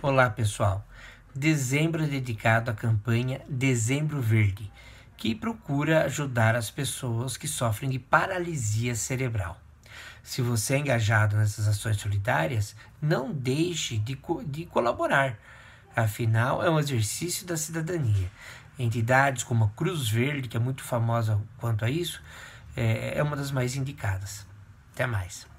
Olá, pessoal. Dezembro é dedicado à campanha Dezembro Verde, que procura ajudar as pessoas que sofrem de paralisia cerebral. Se você é engajado nessas ações solidárias, não deixe de, co de colaborar. Afinal, é um exercício da cidadania. Entidades como a Cruz Verde, que é muito famosa quanto a isso, é, é uma das mais indicadas. Até mais.